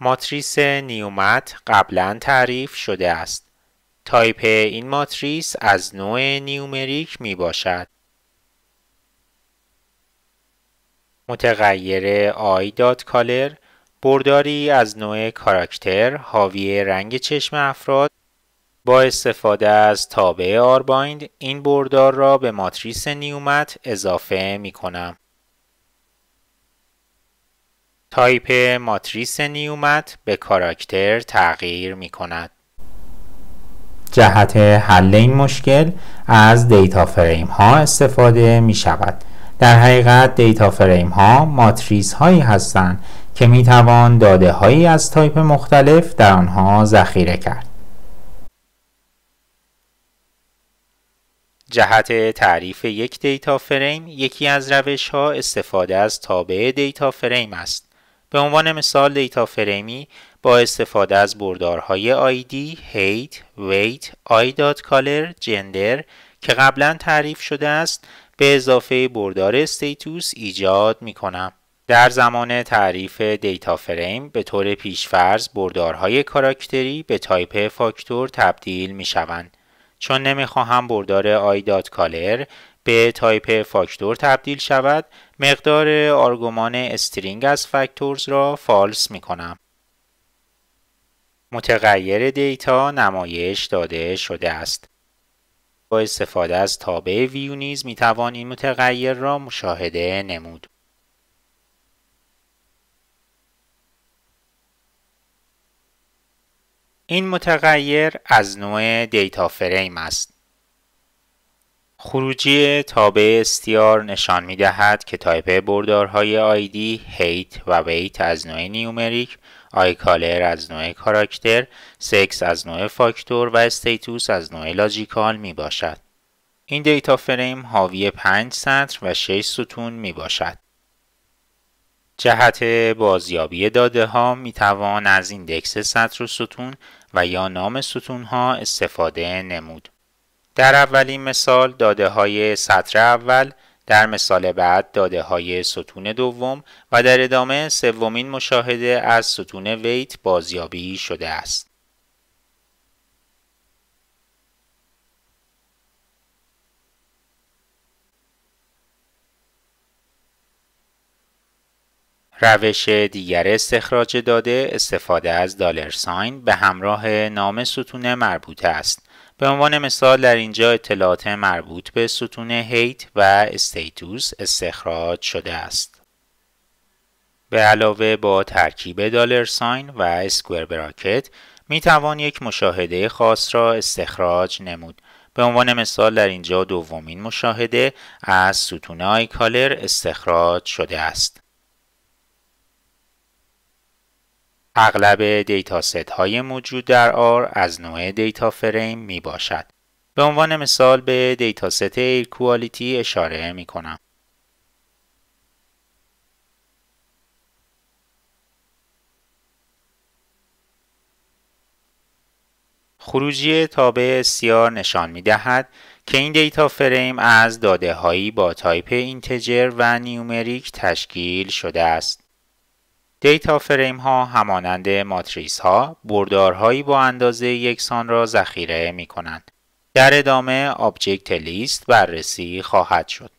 ماتریس نیومت قبلا تعریف شده است. تایپ این ماتریس از نوع نیومریک می باشد. متغیر آی کالر برداری از نوع کاراکتر حاوی رنگ چشم افراد با استفاده از تابع آربایند این بردار را به ماتریس نیومت اضافه می کنم. تایپ ماتریس نیومت به کاراکتر تغییر می کند. جهت حل این مشکل از دیتا فریم ها استفاده می شود. در حقیقت دیتا فریم ها ماتریس هایی هستند که می توان داده هایی از تایپ مختلف در آنها ذخیره کرد. جهت تعریف یک دیتا فریم یکی از روش ها استفاده از تابع دیتا فریم است. به عنوان مثال دیتا فریمی با استفاده از بردارهای آیدی، هیت، ویت، دات کالر، جندر که قبلا تعریف شده است به اضافه بردار استیتوس ایجاد می کنم. در زمان تعریف دیتا فریم به طور پیشفرض بردارهای کاراکتری به تایپ فاکتور تبدیل می شوند. چون نمیخواهم بردار دات کالر به تایپ فاکتور تبدیل شود مقدار آرگومان استرینگ از فاکتورز را فالس می کنم. متغیر دیتا نمایش داده شده است. با استفاده از تابع ویو نیز می توان این متغیر را مشاهده نمود. این متغیر از نوع دیتا فریم است. خروجی تابع استیار نشان می دهد که تایپ بردارهای آیدی، هیت و ویت از نوع نیومریک، آی کالر از نوع کاراکتر، سکس از نوع فاکتور و استیتوس از نوع لاجیکال می باشد. این دیتا فریم حاوی 5 سطر و 6 ستون می باشد. جهت بازیابی داده ها می توان از ایندکس سطر و ستون و یا نام ستون ها استفاده نمود. در اولین مثال داده های سطر اول در مثال بعد داده های ستون دوم و در ادامه سومین مشاهده از ستون ویت بازیابی شده است. روش دیگر استخراج داده استفاده از دالر ساین به همراه نام ستون مربوط است. به عنوان مثال در اینجا اطلاعات مربوط به ستون هیت و استیتوس استخراج شده است. به علاوه با ترکیب دالر ساین و اسکوئر براکت می توان یک مشاهده خاص را استخراج نمود. به عنوان مثال در اینجا دومین مشاهده از ستون کالر استخراج شده است. اغلب دیتا ست های موجود در آر از نوع دیتا فریم می باشد. به عنوان مثال به دیتا ست ایر کوالیتی اشاره می کنم. خروجی تابع سیار نشان می دهد که این دیتا فریم از داده هایی با تایپ اینتجر و نیومریک تشکیل شده است. دیتا فریم ها همانند ماتریس ها بردارهایی با اندازه یکسان را ذخیره می کنند. در ادامه آبجکت لیست بررسی خواهد شد.